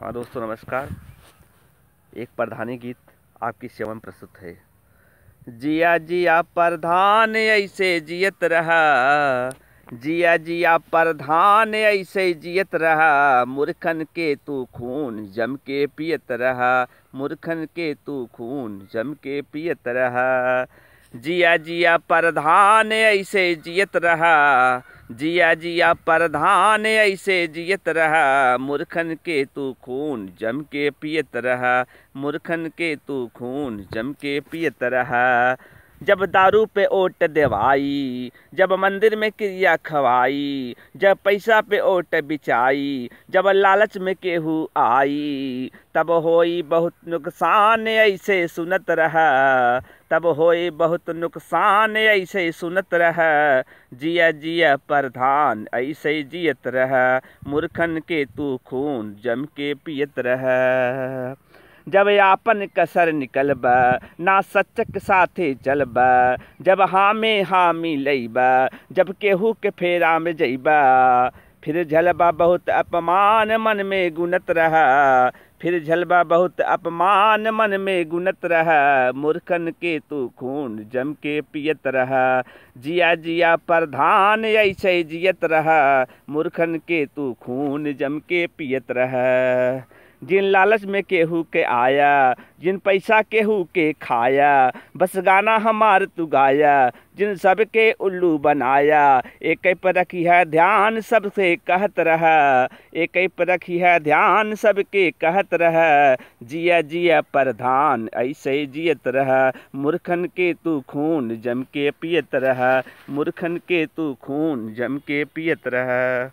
हाँ दोस्तों नमस्कार एक प्रधानी गीत आपकी सेवन प्रस्तुत है जिया जिया प्रधान ऐसे जियत रहा जिया जिया प्रधान ऐसे जियत रहा मूर्खन के तू खून जम के पियत रहा मूर्खन के तू खून जम के पियत रहा जिया जिया प्रधान ऐसे जियत रहा जिया जिया प्रधान ऐसे जियत रहा मूर्खन के तू खून जम के पियत रहा मूर्खन के तू खून जम के पियत रहा जब दारू पे ओट देवाई जब मंदिर में क्रिया खवाई जब पैसा पे ओट बिचाई जब लालच में केहू आई तब होई बहुत नुकसान ऐसे सुनत रह तब होई बहुत नुकसान ऐसे सुनत रह जिया जिया प्रधान ऐसे जियत रह मूर्खन के तू खून जम के पियत रह जब यापन कसर निकलब ना सचक साथे चलब जब हामे हामी लईब जब केहू के फेरा में जईब फिर झलबा बहुत अपमान मन में गुनत रह फिर झलबा बहुत अपमान मन में गुनत रह मूर्खन के तू खून जम के पियत रह जिया जिया प्रधान ऐसे जियत रह मूर्खन के तू खून जम के पियत रह जिन लालच में केहू के आया जिन पैसा केहू के खाया बस गाना हमार तू गाया जिन सबके उल्लू बनाया एक पर रखी है ध्यान सबसे कहत रह एक पर रखी है ध्यान सबके कहत रह जिया जिया प्रधान ऐसे जियत रह मूर्खन के तू खून जम के पियत रह मूर्खन के तू खून जम के पियत रह